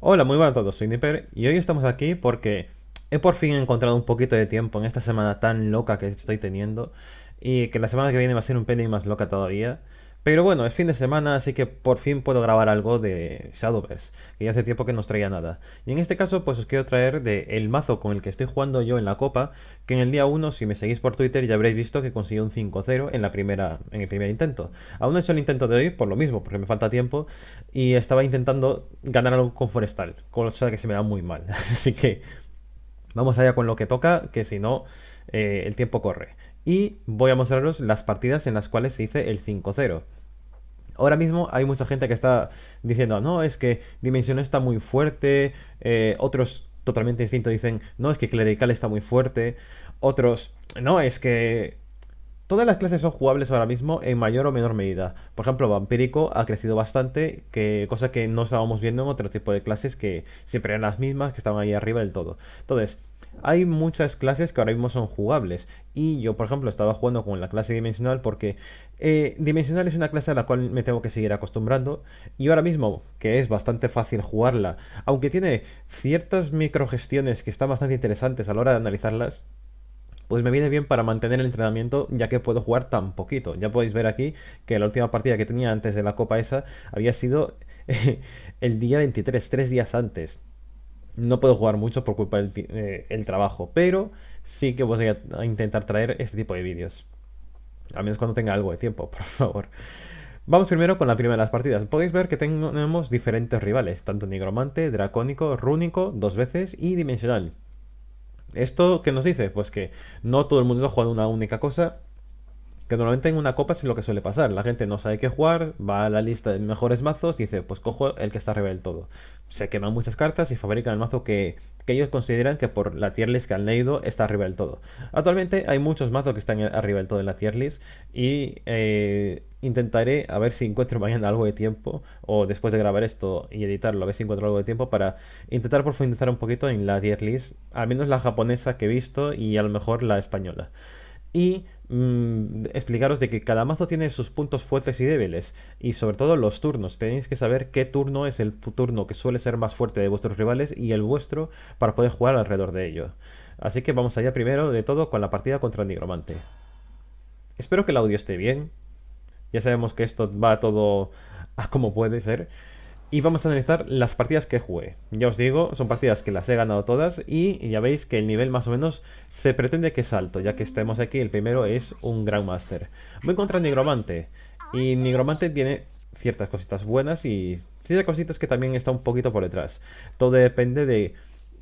Hola, muy buenas a todos, soy Nipper y hoy estamos aquí porque he por fin encontrado un poquito de tiempo en esta semana tan loca que estoy teniendo y que la semana que viene va a ser un pelín más loca todavía pero bueno, es fin de semana, así que por fin puedo grabar algo de Shadowverse, que ya hace tiempo que no os traía nada. Y en este caso, pues os quiero traer de el mazo con el que estoy jugando yo en la copa, que en el día 1, si me seguís por Twitter, ya habréis visto que consiguió un 5-0 en, la primera, en el primer intento. Aún no he hecho el intento de hoy por lo mismo, porque me falta tiempo, y estaba intentando ganar algo con Forestal, cosa que se me da muy mal. Así que vamos allá con lo que toca, que si no, eh, el tiempo corre y voy a mostraros las partidas en las cuales se hice el 5-0. Ahora mismo hay mucha gente que está diciendo, no, es que Dimensión está muy fuerte, eh, otros totalmente distintos dicen, no, es que Clerical está muy fuerte, otros, no, es que Todas las clases son jugables ahora mismo en mayor o menor medida. Por ejemplo, Vampírico ha crecido bastante, que, cosa que no estábamos viendo en otro tipo de clases que siempre eran las mismas, que estaban ahí arriba del todo. Entonces, hay muchas clases que ahora mismo son jugables y yo por ejemplo estaba jugando con la clase dimensional porque eh, dimensional es una clase a la cual me tengo que seguir acostumbrando y ahora mismo que es bastante fácil jugarla, aunque tiene ciertas microgestiones que están bastante interesantes a la hora de analizarlas, pues me viene bien para mantener el entrenamiento ya que puedo jugar tan poquito. Ya podéis ver aquí que la última partida que tenía antes de la copa esa había sido eh, el día 23, tres días antes no puedo jugar mucho por culpa del eh, trabajo, pero sí que voy a intentar traer este tipo de vídeos. Al menos cuando tenga algo de tiempo, por favor. Vamos primero con la primera de las partidas. Podéis ver que tenemos diferentes rivales, tanto nigromante, dracónico, rúnico, dos veces y dimensional. ¿Esto qué nos dice? Pues que no todo el mundo está jugando una única cosa que normalmente en una copa es lo que suele pasar. La gente no sabe qué jugar, va a la lista de mejores mazos y dice, pues cojo el que está arriba del todo. Se queman muchas cartas y fabrican el mazo que, ellos consideran que por la tier list que han leído está arriba del todo. Actualmente hay muchos mazos que están arriba del todo en la tier list y eh, intentaré a ver si encuentro mañana algo de tiempo o después de grabar esto y editarlo, a ver si encuentro algo de tiempo para intentar profundizar un poquito en la tier list, al menos la japonesa que he visto y a lo mejor la española. Y Mm, explicaros de que cada mazo tiene sus puntos fuertes y débiles, y sobre todo los turnos. Tenéis que saber qué turno es el turno que suele ser más fuerte de vuestros rivales y el vuestro para poder jugar alrededor de ello. Así que vamos allá primero de todo con la partida contra el nigromante. Espero que el audio esté bien. Ya sabemos que esto va todo a como puede ser. Y vamos a analizar las partidas que jugué. Ya os digo, son partidas que las he ganado todas y ya veis que el nivel más o menos se pretende que es alto, ya que estemos aquí, el primero es un Grandmaster. Voy contra Nigromante y Nigromante tiene ciertas cositas buenas y ciertas cositas que también está un poquito por detrás. Todo depende de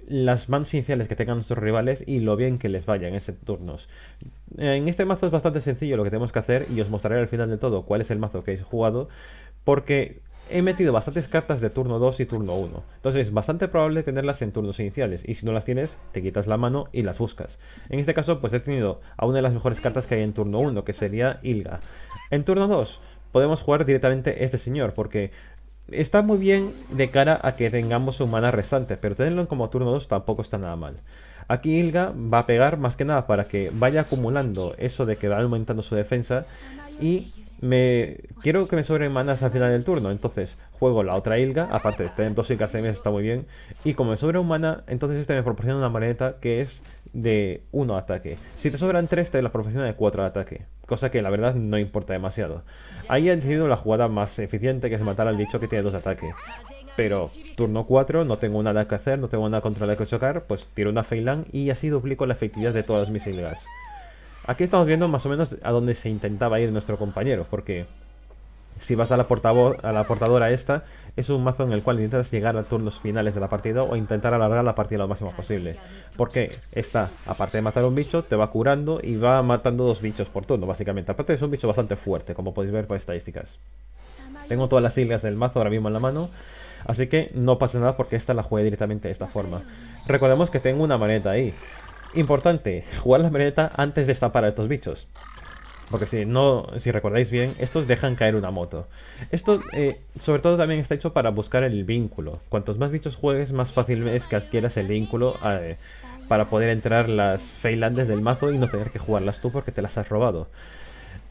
las manos iniciales que tengan nuestros rivales y lo bien que les vayan en ese turnos. En este mazo es bastante sencillo lo que tenemos que hacer y os mostraré al final de todo cuál es el mazo que he jugado porque he metido bastantes cartas de turno 2 y turno 1. Entonces es bastante probable tenerlas en turnos iniciales y si no las tienes, te quitas la mano y las buscas. En este caso, pues he tenido a una de las mejores cartas que hay en turno 1, que sería Ilga. En turno 2 podemos jugar directamente este señor, porque está muy bien de cara a que tengamos su mana restante, pero tenerlo como turno 2 tampoco está nada mal. Aquí Ilga va a pegar más que nada para que vaya acumulando eso de que va aumentando su defensa y me quiero que me sobren manas al final del turno, entonces juego la otra ilga, aparte de tener dos ilgas de está muy bien, y como me sobra un mana, entonces este me proporciona una maneta que es de 1 ataque. Si te sobran 3, te la proporciona de 4 ataque, cosa que la verdad no importa demasiado. Ahí he decidido la jugada más eficiente, que es matar al dicho que tiene 2 ataques ataque. Pero turno 4, no tengo nada que hacer, no tengo nada contra la que chocar, pues tiro una Feilan y así duplico la efectividad de todas mis ilgas. Aquí estamos viendo más o menos a dónde se intentaba ir nuestro compañero, porque si vas a la, a la portadora esta, es un mazo en el cual intentas llegar a turnos finales de la partida o intentar alargar la partida lo máximo posible. Porque esta, aparte de matar un bicho, te va curando y va matando dos bichos por turno, básicamente. Aparte es un bicho bastante fuerte, como podéis ver por estadísticas. Tengo todas las siglas del mazo ahora mismo en la mano. Así que no pasa nada porque esta la juegue directamente de esta forma. Recordemos que tengo una maneta ahí. Importante, jugar la marioneta antes de estampar a estos bichos. Porque si no, si recordáis bien, estos dejan caer una moto. Esto, eh, sobre todo, también está hecho para buscar el vínculo. Cuantos más bichos juegues, más fácil es que adquieras el vínculo eh, para poder entrar las Feilandes del mazo y no tener que jugarlas tú porque te las has robado.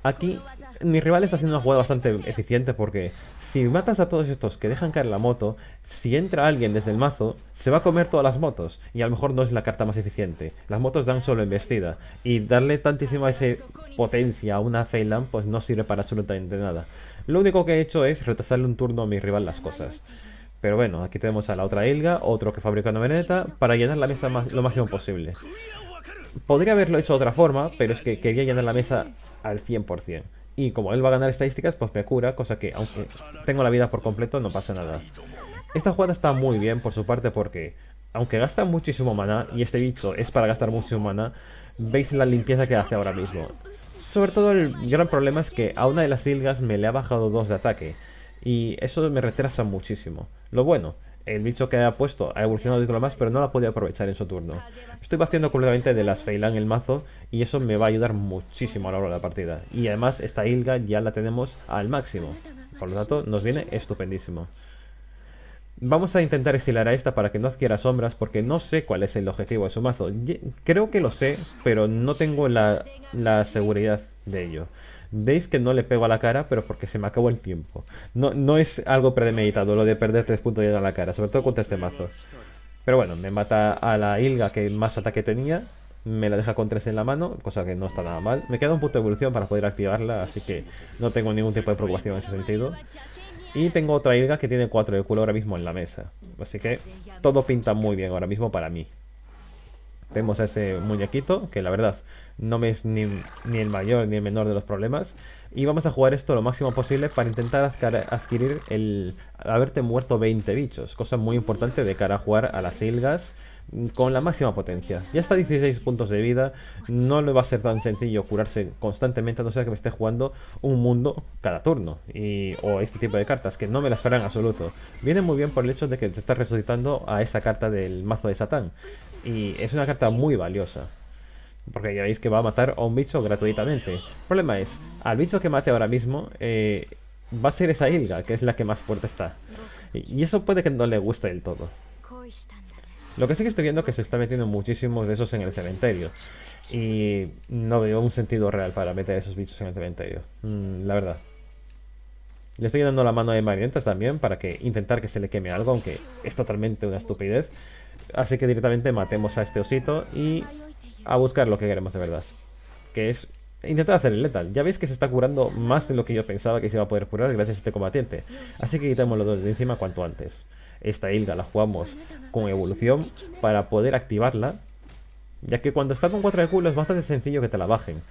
Aquí mi rival está haciendo una jugada bastante eficiente porque si matas a todos estos que dejan caer la moto, si entra alguien desde el mazo, se va a comer todas las motos. Y a lo mejor no es la carta más eficiente. Las motos dan solo embestida. Y darle tantísima potencia a una Feyland pues no sirve para absolutamente nada. Lo único que he hecho es retrasarle un turno a mi rival las cosas. Pero bueno, aquí tenemos a la otra Ilga, otro que fabrica una veneta, para llenar la mesa más, lo máximo posible. Podría haberlo hecho de otra forma, pero es que quería llenar la mesa al 100%. Y como él va a ganar estadísticas, pues me cura, cosa que aunque tengo la vida por completo, no pasa nada. Esta jugada está muy bien por su parte porque, aunque gasta muchísimo mana, y este bicho es para gastar muchísimo mana, veis la limpieza que hace ahora mismo. Sobre todo el gran problema es que a una de las silgas me le ha bajado dos de ataque, y eso me retrasa muchísimo. Lo bueno el bicho que ha puesto ha evolucionado de más, pero no la podía aprovechar en su turno. Estoy vaciando completamente de las Feilan el mazo y eso me va a ayudar muchísimo a lo largo de la partida. Y además esta Ilga ya la tenemos al máximo. Por lo tanto, nos viene estupendísimo. Vamos a intentar estilar a esta para que no adquiera sombras porque no sé cuál es el objetivo de su mazo. Creo que lo sé, pero no tengo la seguridad de ello. Veis que no le pego a la cara, pero porque se me acabó el tiempo. No, no es algo premeditado lo de perder 3 puntos de a la cara, sobre todo contra este mazo. Pero bueno, me mata a la Ilga que más ataque tenía. Me la deja con 3 en la mano, cosa que no está nada mal. Me queda un punto de evolución para poder activarla, así que no tengo ningún tipo de preocupación en ese sentido. Y tengo otra Ilga que tiene 4 de culo ahora mismo en la mesa. Así que todo pinta muy bien ahora mismo para mí. Tenemos a ese muñequito, que la verdad no me es ni, el mayor ni el menor de los problemas. Y vamos a jugar esto lo máximo posible para intentar adquirir el haberte muerto 20 bichos, cosa muy importante de cara a jugar a las ilgas mm, con la máxima potencia. Ya está 16 puntos de vida, no le va a ser tan sencillo curarse constantemente a no ser que me esté jugando un mundo cada turno y, o este tipo de cartas, que no me las farán en absoluto. Viene muy bien por el hecho de que te estás resucitando a esa carta del mazo de Satán y es una carta muy valiosa. Porque ya veis que va a matar a un bicho gratuitamente. El problema es, al bicho que mate ahora mismo, eh, va a ser esa hilga que es la que más fuerte está. Y eso puede que no le guste del todo. Lo que sí que estoy viendo es que se está metiendo muchísimos de esos en el cementerio. Y no veo un sentido real para meter esos bichos en el cementerio. Mm, la verdad. Le estoy dando la mano de Marientas también para que intentar que se le queme algo, aunque es totalmente una estupidez. Así que directamente matemos a este osito y a buscar lo que queremos de verdad. Que es intentar hacer el letal. Ya veis que se está curando más de lo que yo pensaba que se iba a poder curar gracias a este combatiente. Así que quitamos los dos de encima cuanto antes. Esta Ilga la jugamos con evolución para poder activarla. Ya que cuando está con 4 de culo es bastante sencillo que te la bajen.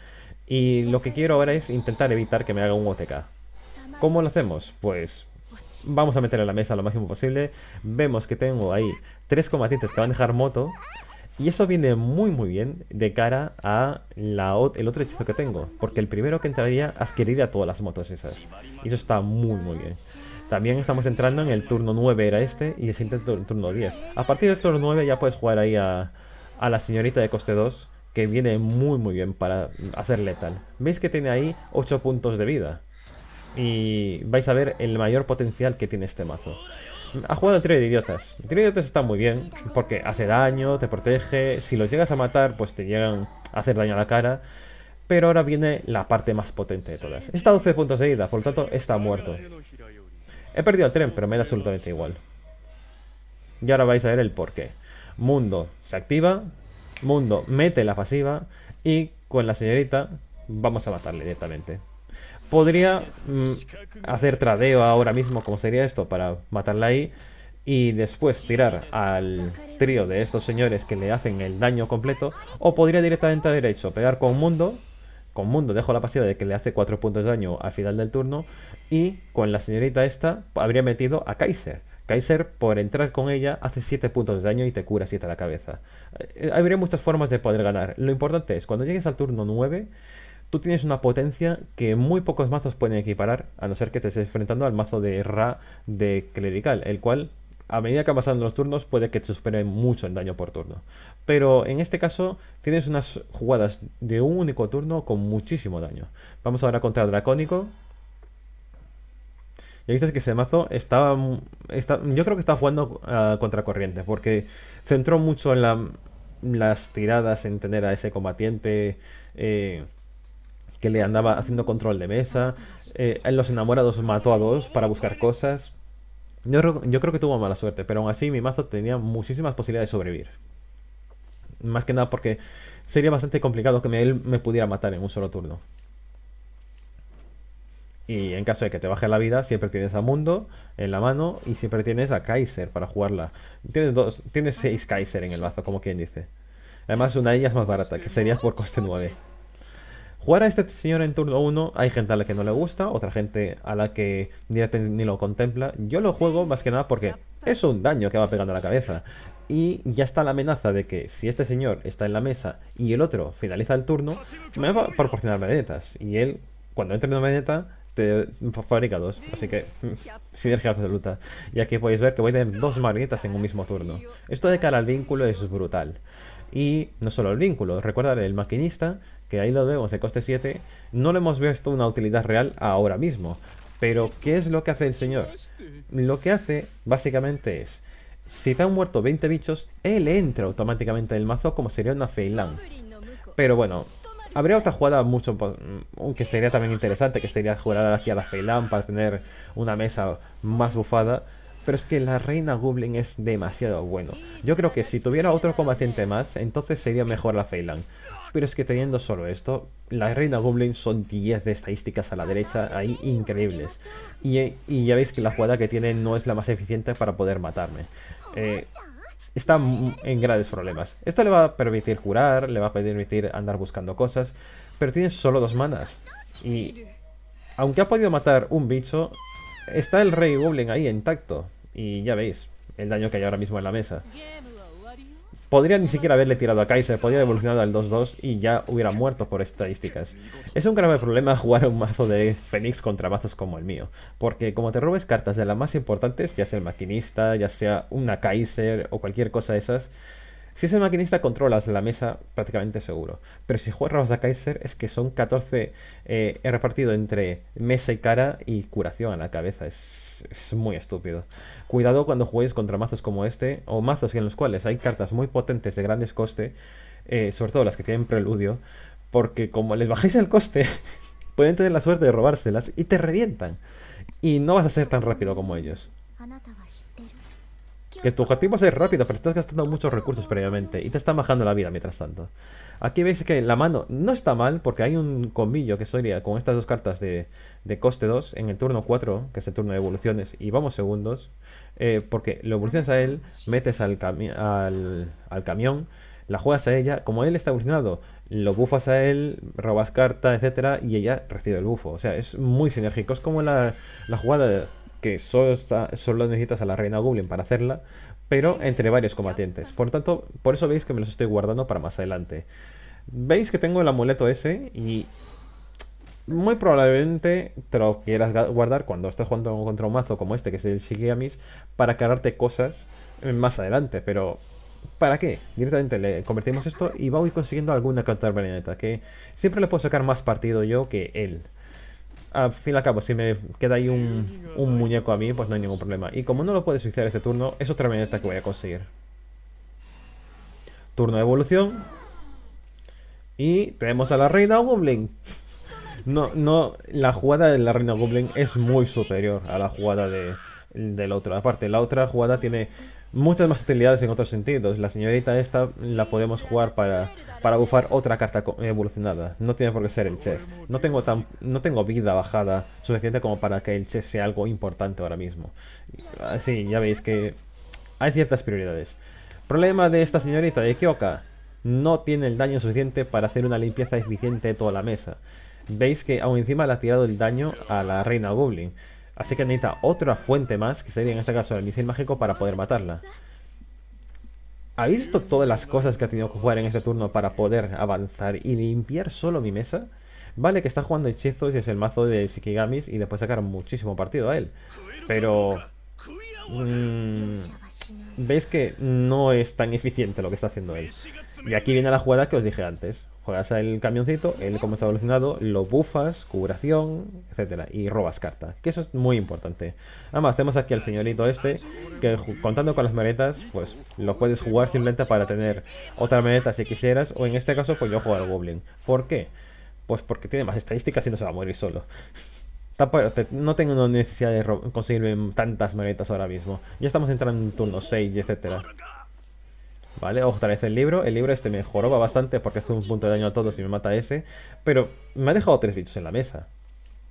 Y lo que quiero ahora es intentar evitar que me haga un OTK. ¿Cómo lo hacemos? Pues vamos a meter a la mesa lo máximo posible. Vemos que tengo ahí tres combatientes que van a dejar moto. Y eso viene muy muy bien de cara a la, el otro hechizo que tengo, porque el primero que entraría adquiriría todas las motos esas. Y eso está muy muy bien. También estamos entrando en el turno 9 era este y el siguiente turno 10. A partir del turno 9 ya puedes jugar ahí a, a la señorita de coste 2, que viene muy muy bien para hacer letal. Veis que tiene ahí 8 puntos de vida. Y vais a ver el mayor potencial que tiene este mazo ha jugado el trío de idiotas. El trío de idiotas está muy bien porque hace daño, te protege. Si los llegas a matar, pues te llegan a hacer daño a la cara. Pero ahora viene la parte más potente de todas. Está a 12 puntos de vida, por lo tanto está muerto. He perdido el tren, pero me da absolutamente igual. Y ahora vais a ver el porqué. Mundo se activa, Mundo mete la pasiva y con la señorita vamos a matarle directamente podría mm, hacer tradeo ahora mismo, como sería esto, para matarla ahí. Y después tirar al trío de estos señores que le hacen el daño completo. O podría directamente a derecho, pegar con mundo. Con mundo dejo la pasiva de que le hace 4 puntos de daño al final del turno. Y con la señorita esta habría metido a Kaiser. Kaiser, por entrar con ella, hace 7 puntos de daño y te cura 7 a la cabeza. Eh, eh, habría muchas formas de poder ganar. Lo importante es, cuando llegues al turno 9, tú tienes una potencia que muy pocos mazos pueden equiparar, a no ser que te estés enfrentando al mazo de Ra de Clerical, el cual a medida que van los turnos puede que te supere mucho en daño por turno. Pero en este caso tienes unas jugadas de un único turno con muchísimo daño. Vamos ahora contra Dracónico. Y dices que ese mazo estaba, yo creo que estaba jugando ah, contra contracorriente, porque centró mucho en las tiradas, en tener a ese combatiente, eh, que le andaba haciendo control de mesa. Eh, en los enamorados mató a dos para buscar cosas. Yo, yo, creo que tuvo mala suerte, pero aún así mi mazo tenía muchísimas posibilidades de sobrevivir. Más que nada porque sería bastante complicado que él me pudiera matar en un solo turno. Y en caso de que te baje la vida, siempre tienes a Mundo en la mano y siempre tienes a Kaiser para jugarla. Tienes dos, tienes seis Kaiser en el mazo, como quien dice. Además, una de ellas más barata, que sería por coste 9. Jugar a este señor en turno 1, hay gente a la que no le gusta, otra gente a la que ni lo contempla. Yo lo juego más que nada porque es un daño que va pegando a la cabeza. Y ya está la amenaza de que si este señor está en la mesa y el otro finaliza el turno, me va a proporcionar maletas. Y él, cuando entre en una maleta, te fabrica dos. Así que, sinergia absoluta. Y aquí podéis ver que voy a tener dos marinetas en un mismo turno. Esto de cara al vínculo es brutal. Y no solo el vínculo, recuerda el maquinista, que ahí lo vemos, de coste 7, no le hemos visto una utilidad real ahora mismo. Pero, ¿qué es lo que hace el señor? Lo que hace, básicamente, es, si te han muerto 20 bichos, él entra automáticamente en el mazo como sería una Feilan. Pero bueno, Habría otra jugada mucho, aunque mm, sería también interesante, que sería jugar aquí a la Feilan para tener una mesa más bufada. Pero es que la reina Goblin es demasiado bueno. Yo creo que si tuviera otro combatiente más, entonces sería mejor la Feyland. Pero es que teniendo solo esto, la reina Goblin son 10 de estadísticas a la derecha ahí increíbles. Y, ya veis que la jugada que tiene no es la más eficiente para poder matarme. Eh, está en grandes problemas. Esto le va a permitir jurar, le va a permitir andar buscando cosas, pero tiene solo dos manas. Y aunque ha podido matar un bicho, está el rey goblin ahí intacto. Y ya veis el daño que hay ahora mismo en la mesa. Podría ni siquiera haberle tirado a Kaiser, podría haber evolucionado al 2-2 y ya hubiera muerto por estadísticas. Es un grave problema jugar un mazo de Fénix contra mazos como el mío, porque como te robes cartas de las más importantes, ya sea el maquinista, ya sea una Kaiser o cualquier cosa de esas, si es el maquinista controlas la mesa prácticamente seguro, pero si juegas a Kaiser es que son 14, eh, he repartido entre mesa y cara y curación a la cabeza, es es, muy estúpido. Cuidado cuando juegues contra mazos como este, o mazos en los cuales hay cartas muy potentes de grandes coste, eh, sobre todo las que tienen preludio, porque como les bajáis el coste, pueden tener la suerte de robárselas y te revientan. Y no vas a ser tan rápido como ellos. Que tu objetivo es ser rápido, pero estás gastando muchos recursos previamente y te están bajando la vida mientras tanto. Aquí veis que la mano no está mal porque hay un combillo que sería con estas dos cartas de, coste 2 en el turno 4, que es el turno de evoluciones, y vamos segundos, eh, porque lo evolucionas a él, metes al, al, camión, la juegas a ella, como él está evolucionado, lo bufas a él, robas carta, etcétera, y ella recibe el bufo. O sea, es muy sinérgico, es como la, jugada que solo, solo necesitas a la reina Goblin para hacerla, pero entre varios combatientes. Por tanto, por eso veis que me los estoy guardando para más adelante. Veis que tengo el amuleto ese y muy probablemente te lo quieras guardar cuando estés jugando contra un mazo como este, que es el Shigeamis, para cargarte cosas más adelante, pero ¿para qué? Directamente le convertimos esto y ir consiguiendo alguna carta que siempre le puedo sacar más partido yo que él al fin y al cabo, si me queda ahí un, muñeco a mí, pues no hay ningún problema. Y como no lo puede suicidar este turno, es otra meta que voy a conseguir. Turno de evolución. Y tenemos a la reina Goblin. No, no, la jugada de la reina Goblin es muy superior a la jugada de, la otra Aparte, la otra jugada tiene muchas más utilidades en otros sentidos. La señorita esta la podemos jugar para para bufar otra carta evolucionada. No tiene por qué ser el chef. No tengo, tan, no tengo vida bajada suficiente como para que el chef sea algo importante ahora mismo. Así, ah, ya veis que hay ciertas prioridades. Problema de esta señorita, de Kioka. No tiene el daño suficiente para hacer una limpieza eficiente de toda la mesa. Veis que aún encima le ha tirado el daño a la reina Goblin. Así que necesita otra fuente más, que sería en este caso el misil mágico, para poder matarla. ¿Habéis visto todas las cosas que ha tenido que jugar en este turno para poder avanzar y limpiar solo mi mesa? Vale que está jugando hechizos y es el mazo de Shikigamis y le puede sacar muchísimo partido a él. Pero... Mm, Veis que no es tan eficiente lo que está haciendo él. Y aquí viene la jugada que os dije antes. Juegas el camioncito, él como está evolucionado, lo bufas, curación, etcétera, y robas carta, que eso es muy importante. Además, tenemos aquí al señorito este, que contando con las maletas, pues lo puedes jugar simplemente para tener otra maleta si quisieras, o en este caso, pues yo juego al Goblin. ¿Por qué? Pues porque tiene más estadísticas y no se va a morir solo. Tampoco, no tengo necesidad de conseguirme tantas maletas ahora mismo. Ya estamos entrando en turno 6, etcétera. Vale, otra vez el libro. El libro este me bastante porque hace un punto de daño a todos y me mata ese. Pero me ha dejado tres bichos en la mesa.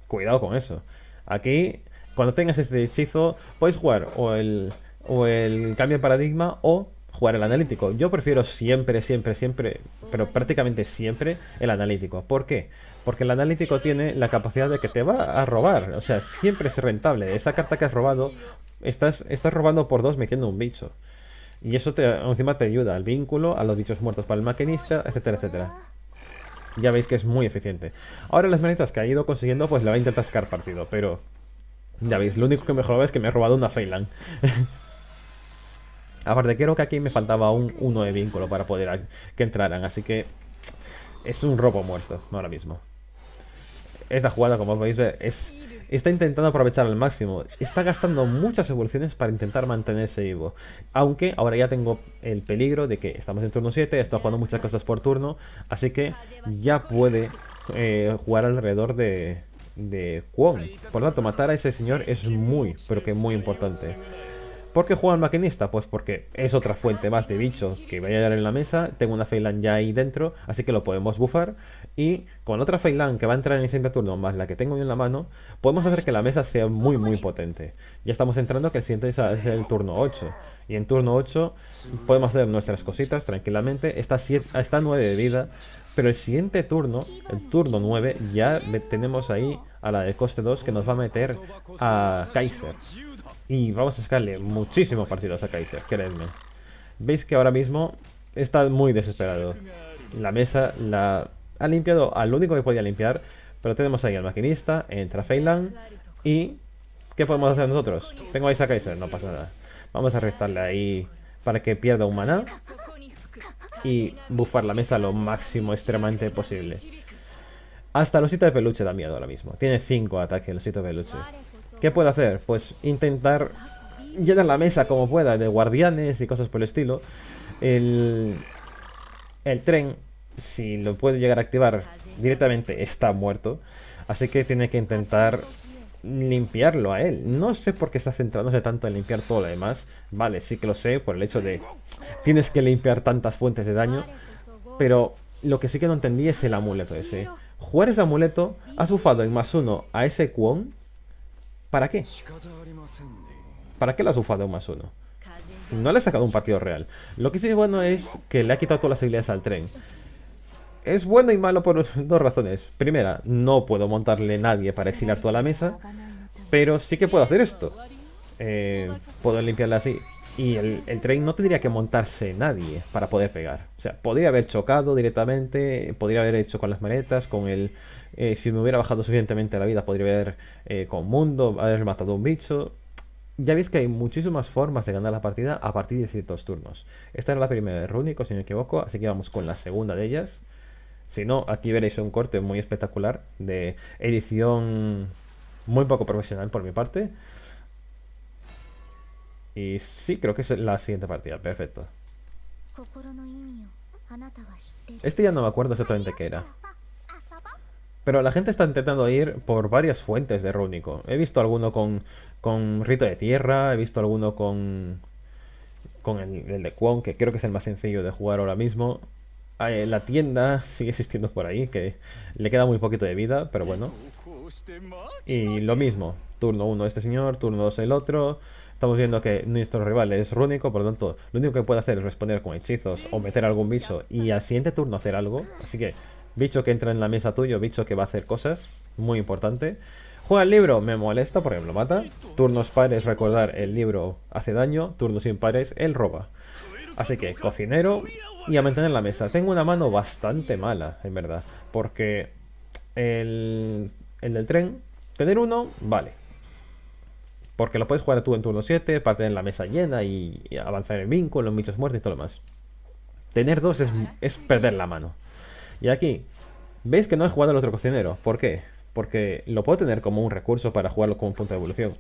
Cuidado con eso. Aquí, cuando tengas este hechizo, podéis jugar o el, o el cambio de paradigma o jugar el analítico. Yo prefiero siempre, siempre, siempre, pero prácticamente siempre el analítico. ¿Por qué? Porque el analítico tiene la capacidad de que te va a robar. O sea, siempre es rentable. Esa carta que has robado, estás, estás robando por dos metiendo un bicho. Y eso te, encima te ayuda al vínculo, a los dichos muertos para el maquinista, etcétera, etcétera. Ya veis que es muy eficiente. Ahora las manitas que ha ido consiguiendo, pues le va a intentar sacar partido, pero... Ya veis, lo único que me es que me ha robado una Feyland. Aparte, creo que aquí me faltaba un uno de vínculo para poder que entraran, así que... Es un robo muerto ahora mismo. Esta jugada, como podéis ver, es está intentando aprovechar al máximo. Está gastando muchas evoluciones para intentar mantenerse vivo. Aunque ahora ya tengo el peligro de que estamos en turno 7, está jugando muchas cosas por turno, así que ya puede eh, jugar alrededor de, de Kwon. Por lo tanto, matar a ese señor es muy, pero que muy importante. ¿Por qué juega al maquinista? Pues porque es otra fuente más de bichos que vaya a dar en la mesa. Tengo una Feyland ya ahí dentro, así que lo podemos bufar. Y con otra Feyland que va a entrar en el siguiente turno, más la que tengo yo en la mano, podemos hacer que la mesa sea muy, muy potente. Ya estamos entrando que el siguiente es el turno 8. Y en turno 8 podemos hacer nuestras cositas tranquilamente. Está, a está 9 de vida. Pero el siguiente turno, el turno 9, ya tenemos ahí a la de coste 2 que nos va a meter a Kaiser. Y vamos a escalarle muchísimos partidos a Kaiser, Creedme Veis que ahora mismo está muy desesperado. La mesa la ha limpiado al único que podía limpiar, pero tenemos ahí al maquinista, entra Feyland y... ¿Qué podemos hacer nosotros? Tengo a Isa Kaiser, no pasa nada. Vamos a restarle ahí para que pierda un maná y bufar la mesa lo máximo extremadamente posible. Hasta el osito de peluche da miedo ahora mismo. Tiene 5 ataques el osito de peluche. ¿Qué puedo hacer? Pues intentar llenar la mesa como pueda de guardianes y cosas por el estilo. El, el tren si lo puede llegar a activar, directamente está muerto. Así que tiene que intentar limpiarlo a él. No sé por qué está centrándose tanto en limpiar todo lo demás. Vale, sí que lo sé por el hecho de... Tienes que limpiar tantas fuentes de daño. Pero lo que sí que no entendí es el amuleto ese. Jugar ese amuleto ha sufado en más uno a ese Kwon. ¿Para qué? ¿Para qué lo ha sufado en más uno? No le ha sacado un partido real. Lo que sí es bueno es que le ha quitado todas las habilidades al tren. Es bueno y malo por dos razones. Primera, no puedo montarle nadie para exilar toda la mesa, pero sí que puedo hacer esto. Eh, puedo limpiarla así. Y el, train tren no tendría que montarse nadie para poder pegar. O sea, podría haber chocado directamente, podría haber hecho con las maletas, con el... Eh, si me hubiera bajado suficientemente la vida, podría haber eh, con mundo, haber matado un bicho. Ya veis que hay muchísimas formas de ganar la partida a partir de ciertos turnos. Esta era la primera de Runico, si no me equivoco, así que vamos con la segunda de ellas. Si no, aquí veréis un corte muy espectacular de edición muy poco profesional por mi parte. Y sí, creo que es la siguiente partida. Perfecto. Este ya no me acuerdo exactamente qué era. Pero la gente está intentando ir por varias fuentes de Rúnico. He visto alguno con, Rito de Tierra, he visto alguno con, con el, de Kwon, que creo que es el más sencillo de jugar ahora mismo. Ah, eh, la tienda sigue existiendo por ahí, que le queda muy poquito de vida, pero bueno. Y lo mismo, turno 1 este señor, turno 2 el otro. Estamos viendo que nuestro rival es rúnico, por lo tanto, lo único que puede hacer es responder con hechizos o meter algún bicho y al siguiente turno hacer algo. Así que, bicho que entra en la mesa tuyo, bicho que va a hacer cosas, muy importante. Juega el libro, me molesta porque ejemplo lo mata. Turnos pares, recordar, el libro hace daño. Turnos impares, él roba. Así que, cocinero y a mantener la mesa. Tengo una mano bastante mala, en verdad. Porque el, el del tren, tener uno, vale. Porque lo puedes jugar tú en turno 7 para tener la mesa llena y, avanzar el vínculo, muchos muertos y todo lo más. Tener dos es, es perder la mano. Y aquí, veis que no he jugado al otro cocinero. ¿Por qué? Porque lo puedo tener como un recurso para jugarlo como un punto de evolución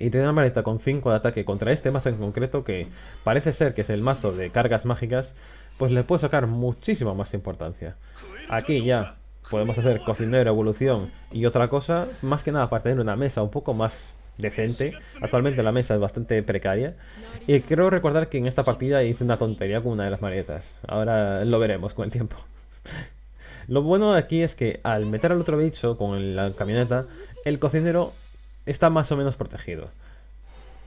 y tiene una maleta con 5 de ataque contra este mazo en concreto que parece ser que es el mazo de cargas mágicas, pues le puede sacar muchísima más importancia. Aquí ya podemos hacer cocinero, evolución y otra cosa, más que nada para tener una mesa un poco más decente. Actualmente la mesa es bastante precaria. Y creo recordar que en esta partida hice una tontería con una de las maletas. Ahora lo veremos con el tiempo. Lo bueno aquí es que al meter al otro bicho con la camioneta, el cocinero está más o menos protegido.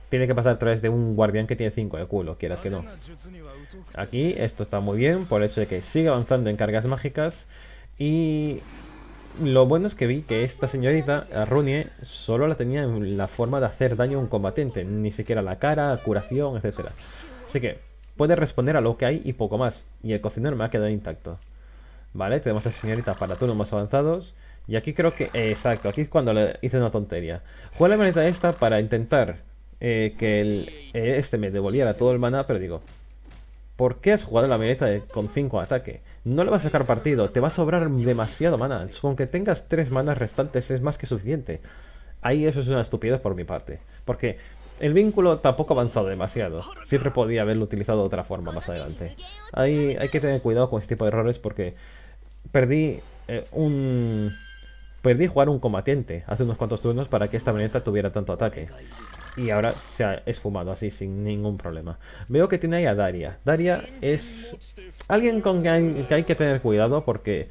Tiene que pasar a través de un guardián que tiene 5 de culo, quieras que no. Aquí esto está muy bien por el hecho de que sigue avanzando en cargas mágicas. Y lo bueno es que vi que esta señorita, Runie, solo la tenía en la forma de hacer daño a un combatiente. Ni siquiera la cara, curación, etc. Así que puede responder a lo que hay y poco más. Y el cocinero me ha quedado intacto. Vale, tenemos a la señorita para turnos más avanzados. Y aquí creo que... exacto, aquí es cuando le hice una tontería. Jugué la maneta esta para intentar eh, que el, eh, este me devolviera todo el mana pero digo... ¿Por qué has jugado la mineta con 5 ataque? No le vas a sacar partido, te va a sobrar demasiado mana. Con que tengas 3 manas restantes es más que suficiente. Ahí eso es una estupidez por mi parte. Porque el vínculo tampoco ha avanzado demasiado. Siempre podía haberlo utilizado de otra forma más adelante. Ahí hay que tener cuidado con este tipo de errores porque perdí eh, un Perdí jugar un combatiente hace unos cuantos turnos para que esta marioneta tuviera tanto ataque. Y ahora se ha esfumado así sin ningún problema. Veo que tiene ahí a Daria. Daria es alguien con quien hay que, tener cuidado porque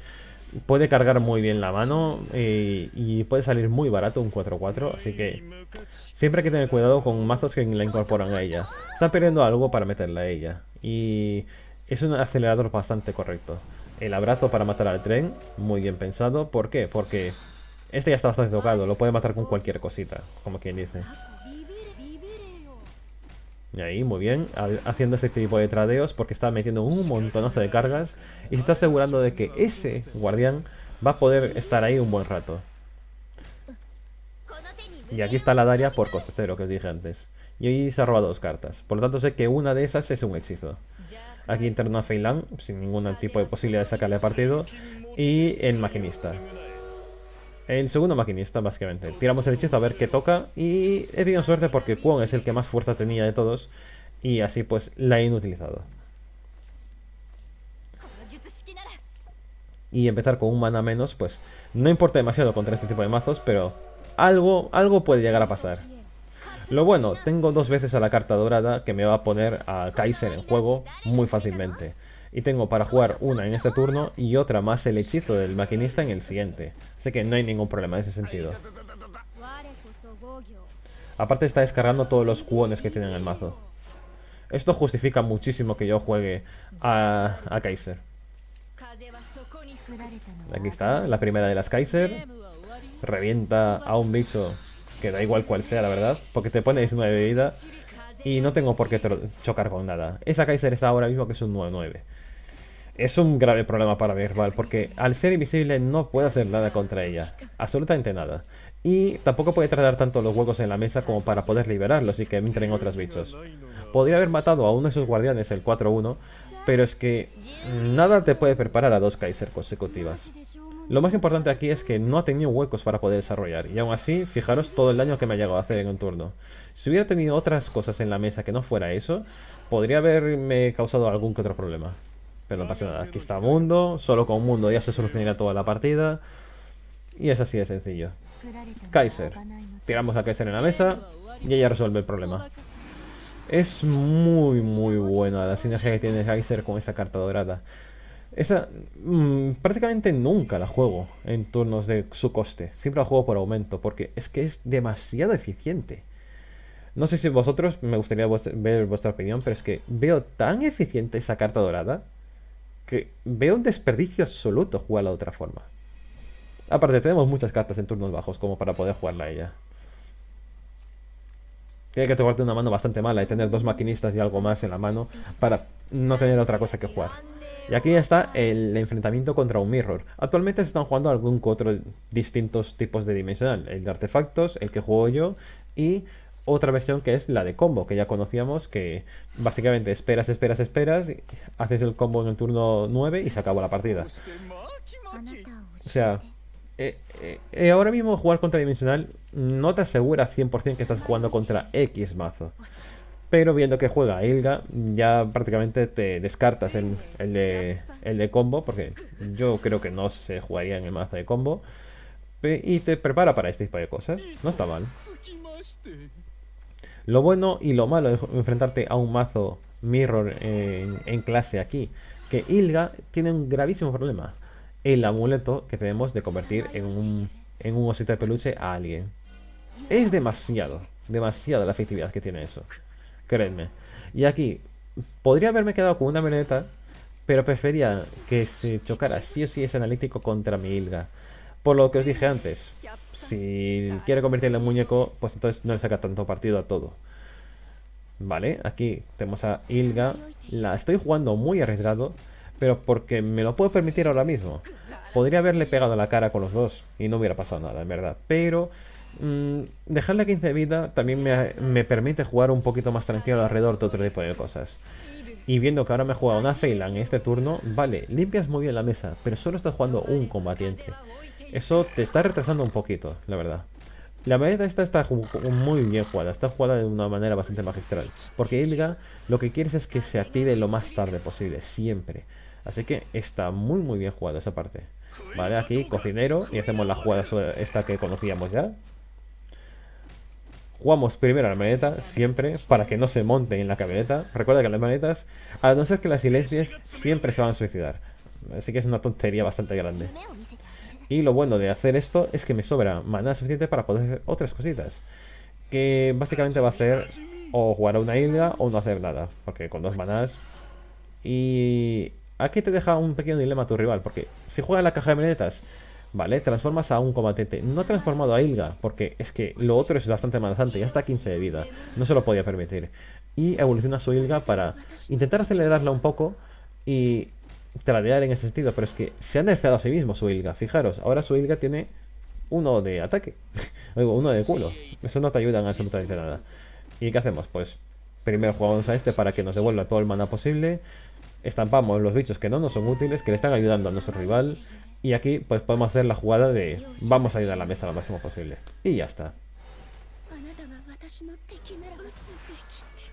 puede cargar muy bien la mano y, eh, y puede salir muy barato un 4-4, así que siempre hay que tener cuidado con mazos que la incorporan a ella. Está perdiendo algo para meterla a ella y es un acelerador bastante correcto. El abrazo para matar al tren, muy bien pensado. ¿Por qué? Porque este ya está bastante tocado, lo puede matar con cualquier cosita, como quien dice. Y ahí, muy bien, haciendo este tipo de tradeos porque está metiendo un montonazo de cargas y se está asegurando de que ese guardián va a poder estar ahí un buen rato. Y aquí está la Daria por coste cero, que os dije antes. Y hoy se ha robado dos cartas, por lo tanto sé que una de esas es un hechizo. Aquí interno a Finland, sin ningún tipo de posibilidad de sacarle partido. Y el maquinista. El segundo maquinista, básicamente. Tiramos el hechizo a ver qué toca. Y he tenido suerte porque Kwon es el que más fuerza tenía de todos. Y así pues la he inutilizado. Y empezar con un mana menos, pues no importa demasiado contra este tipo de mazos, pero algo, algo puede llegar a pasar. Lo bueno, tengo dos veces a la carta dorada que me va a poner a Kaiser en juego muy fácilmente. Y tengo para jugar una en este turno y otra más el hechizo del maquinista en el siguiente. Así que no hay ningún problema en ese sentido. Aparte está descargando todos los cuones que tiene en el mazo. Esto justifica muchísimo que yo juegue a, a Kaiser. Aquí está, la primera de las Kaiser. Revienta a un bicho que da igual cual sea, la verdad, porque te pone 19 de y no tengo por qué chocar con nada. Esa Kaiser está ahora mismo que es un 9-9. Es un grave problema para Verbal, porque al ser invisible no puede hacer nada contra ella, absolutamente nada. Y tampoco puede tratar tanto los huecos en la mesa como para poder liberarlos y que entren otros bichos. Podría haber matado a uno de esos guardianes, el 4-1, pero es que nada te puede preparar a dos Kaiser consecutivas. Lo más importante aquí es que no ha tenido huecos para poder desarrollar, y aún así, fijaros todo el daño que me ha llegado a hacer en un turno. Si hubiera tenido otras cosas en la mesa que no fuera eso, podría haberme causado algún que otro problema. Pero no pasa nada, aquí está Mundo, solo con Mundo ya se solucionaría toda la partida. Y es así de sencillo. Kaiser. Tiramos a Kaiser en la mesa y ella resuelve el problema. Es muy muy buena la sinergia que tiene Kaiser con esa carta dorada esa mm, prácticamente nunca la juego en turnos de su coste. Siempre la juego por aumento, porque es que es demasiado eficiente. No sé si vosotros, me gustaría ver vuestra opinión, pero es que veo tan eficiente esa carta dorada que veo un desperdicio absoluto jugarla de otra forma. Aparte, tenemos muchas cartas en turnos bajos como para poder jugarla a ella. Tiene que tener una mano bastante mala y tener dos maquinistas y algo más en la mano para no tener otra cosa que jugar. Y aquí ya está el enfrentamiento contra un Mirror. Actualmente se están jugando algún cuatro distintos tipos de dimensional. El de artefactos, el que juego yo y otra versión que es la de combo, que ya conocíamos, que básicamente esperas, esperas, esperas, haces el combo en el turno 9 y se acabó la partida. O sea, eh, eh, eh, ahora mismo jugar contra dimensional no te asegura 100% que estás jugando contra X mazo. Pero viendo que juega Ilga, ya prácticamente te descartas el, el, de, combo, porque yo creo que no se jugaría en el mazo de combo. Y te prepara para este tipo de cosas. No está mal. Lo bueno y lo malo de enfrentarte a un mazo Mirror en, clase aquí, que Ilga tiene un gravísimo problema. El amuleto que tenemos de convertir en un, en un osito de peluche a alguien. Es demasiado, demasiado la efectividad que tiene eso. Créeme. Y aquí, podría haberme quedado con una meneta, pero prefería que se chocara sí o sí ese analítico contra mi Ilga. Por lo que os dije antes, si quiere convertirle en muñeco, pues entonces no le saca tanto partido a todo. Vale, aquí tenemos a Ilga. La estoy jugando muy arriesgado, pero porque me lo puedo permitir ahora mismo. Podría haberle pegado la cara con los dos y no hubiera pasado nada, en verdad. Pero Mm, dejar la 15 de vida también me, permite jugar un poquito más tranquilo alrededor de otro tipo de cosas. Y viendo que ahora me he jugado una Feyland en este turno, vale, limpias muy bien la mesa, pero solo estás jugando un combatiente. Eso te está retrasando un poquito, la verdad. La verdad esta está muy bien jugada, está jugada de una manera bastante magistral. Porque Ilga lo que quieres es que se active lo más tarde posible, siempre. Así que está muy muy bien jugada esa parte. Vale, aquí cocinero y hacemos la jugada esta que conocíamos ya, jugamos primero la maleta, siempre, para que no se monte en la camioneta. Recuerda que las maletas, a no ser que las silencias, siempre se van a suicidar. Así que es una tontería bastante grande. Y lo bueno de hacer esto es que me sobra maná suficiente para poder hacer otras cositas. Que básicamente va a ser o jugar a una isla o no hacer nada. Porque con dos manás... Y aquí te deja un pequeño dilema tu rival. Porque si juega la caja de maletas Vale, transformas a un combatiente. No ha transformado a Ilga, porque es que lo otro es bastante amenazante. Ya está 15 de vida. No se lo podía permitir. Y evoluciona su Ilga para intentar acelerarla un poco y tradear en ese sentido. Pero es que se ha nerfeado a sí mismo su Ilga. Fijaros, ahora su Ilga tiene uno de ataque. Oigo, uno de culo. Eso no te ayuda en absolutamente nada. ¿Y qué hacemos? Pues primero jugamos a este para que nos devuelva todo el mana posible estampamos los bichos que no nos son útiles, que le están ayudando a nuestro rival y aquí pues podemos hacer la jugada de vamos a ir a la mesa lo máximo posible. Y ya está.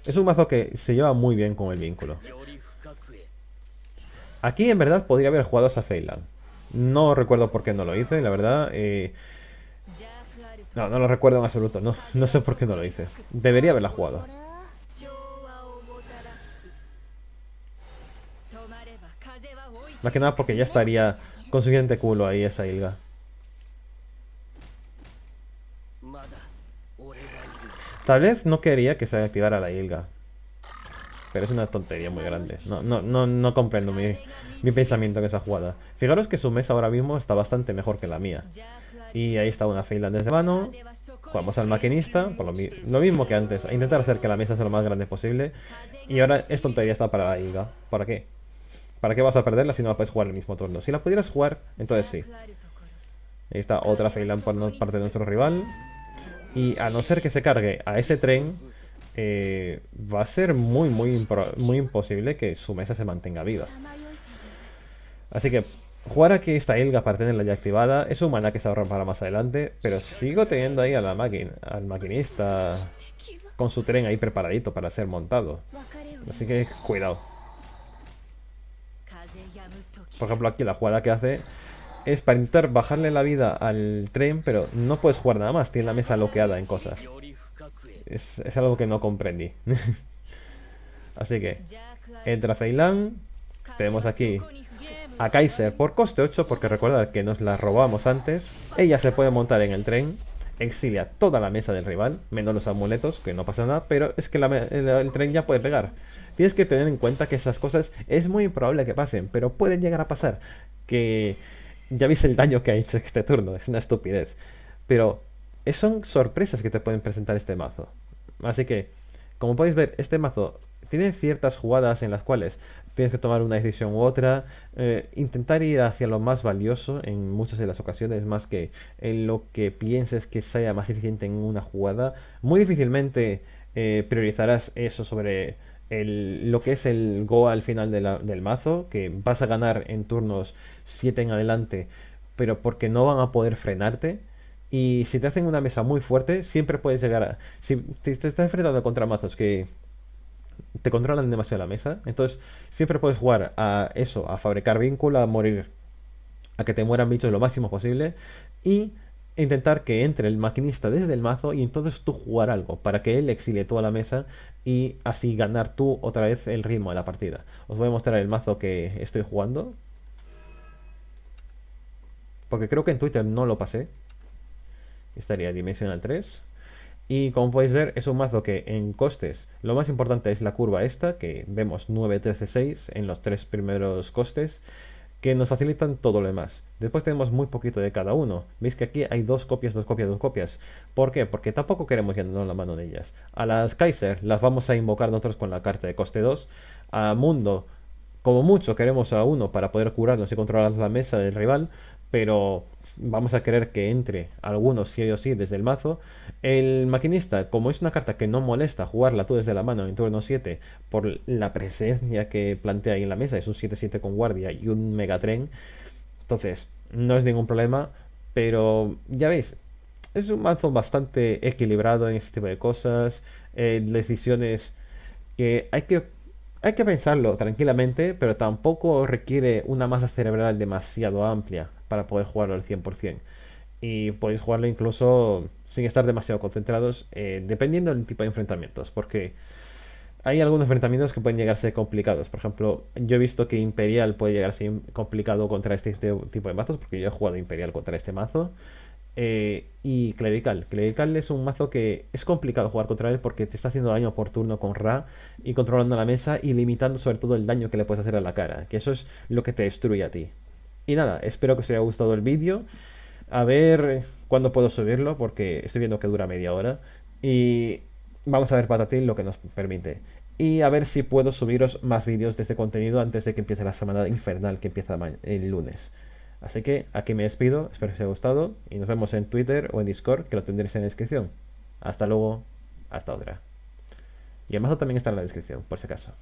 Es un mazo que se lleva muy bien con el vínculo. Aquí en verdad podría haber jugado a Ceylan. No recuerdo por qué no lo hice, la verdad. Eh, no, no lo recuerdo en absoluto. No, no sé por qué no lo hice. Debería haberla jugado. Más que nada porque ya estaría con culo ahí esa Ilga. Tal vez no quería que se activara la Ilga. Pero es una tontería muy grande. No, no, no, no comprendo mi, pensamiento en esa jugada. Fijaros que su mesa ahora mismo está bastante mejor que la mía. Y ahí está una finlandesa de mano. Jugamos al maquinista, por lo, lo, mismo que antes. intentar hacer que la mesa sea lo más grande posible. Y ahora es tontería está para la Ilga. ¿Para qué? ¿Para qué vas a perderla si no la puedes jugar el mismo turno? Si la pudieras jugar, entonces sí. Ahí está otra Feyland por parte de nuestro rival. Y a no ser que se cargue a ese tren, eh, va a ser muy, muy, muy imposible que su mesa se mantenga viva. Así que jugar aquí esta parte para la ya activada es un que se ahorra para más adelante, pero sigo teniendo ahí a la máquina, al maquinista con su tren ahí preparadito para ser montado. Así que cuidado. Por ejemplo, aquí la jugada que hace es para intentar bajarle la vida al tren, pero no puedes jugar nada más. Tiene la mesa bloqueada en cosas. Es, algo que no comprendí. Así que entra Feilan. Tenemos aquí a Kaiser por coste 8, porque recuerda que nos la robamos antes. Ella se puede montar en el tren exilia toda la mesa del rival, menos los amuletos, que no pasa nada, pero es que el, tren ya puede pegar. Tienes que tener en cuenta que esas cosas es muy improbable que pasen, pero pueden llegar a pasar. Que ya viste el daño que ha hecho este turno, es una estupidez. Pero son sorpresas que te pueden presentar este mazo. Así que, como podéis ver, este mazo tiene ciertas jugadas en las cuales tienes que tomar una decisión u otra, eh, intentar ir hacia lo más valioso en muchas de las ocasiones, más que en lo que pienses que sea más eficiente en una jugada. Muy difícilmente eh, priorizarás eso sobre lo que es el go al final del mazo, que vas a ganar en turnos 7 en adelante, pero porque no van a poder frenarte. Y si te hacen una mesa muy fuerte, siempre puedes llegar a... Si, si te estás enfrentando contra mazos que te controlan demasiado la mesa. Entonces, siempre puedes jugar a eso, a fabricar vínculo, a morir, a que te mueran bichos lo máximo posible y intentar que entre el maquinista desde el mazo y entonces tú jugar algo para que él exile toda la mesa y así ganar tú otra vez el ritmo de la partida. Os voy a mostrar el mazo que estoy jugando. Porque creo que en Twitter no lo pasé. Estaría Dimensional 3. Y como podéis ver, es un mazo que en costes, lo más importante es la curva esta, que vemos 9, 13, 6 en los tres primeros costes, que nos facilitan todo lo demás. Después tenemos muy poquito de cada uno. Veis que aquí hay dos copias, dos copias, dos copias. ¿Por qué? Porque tampoco queremos llenarnos la mano de ellas. A las Kaiser las vamos a invocar nosotros con la carta de coste 2. A Mundo, como mucho, queremos a uno para poder curarnos y controlar la mesa del rival pero vamos a querer que entre algunos sí o sí desde el mazo. El maquinista, como es una carta que no molesta jugarla tú desde la mano en turno 7, por la presencia que plantea ahí en la mesa, es un 7-7 con guardia y un megatren, entonces no es ningún problema, pero ya veis, es un mazo bastante equilibrado en este tipo de cosas, eh, decisiones que hay que hay que pensarlo tranquilamente, pero tampoco requiere una masa cerebral demasiado amplia para poder jugarlo al 100%. Y podéis jugarlo incluso sin estar demasiado concentrados, eh, dependiendo del tipo de enfrentamientos, porque hay algunos enfrentamientos que pueden llegar a ser complicados. Por ejemplo, yo he visto que Imperial puede llegar a ser complicado contra este tipo de mazos, porque yo he jugado Imperial contra este mazo. Eh, y Clerical. Clerical es un mazo que es complicado jugar contra él porque te está haciendo daño por turno con Ra y controlando la mesa y limitando sobre todo el daño que le puedes hacer a la cara, que eso es lo que te destruye a ti. Y nada, espero que os haya gustado el vídeo. A ver eh, cuándo puedo subirlo, porque estoy viendo que dura media hora. Y vamos a ver Patatín lo que nos permite. Y a ver si puedo subiros más vídeos de este contenido antes de que empiece la semana infernal que empieza el lunes. Así que aquí me despido, espero que os haya gustado y nos vemos en Twitter o en Discord, que lo tendréis en la descripción. Hasta luego, hasta otra. Y el mazo también está en la descripción, por si acaso.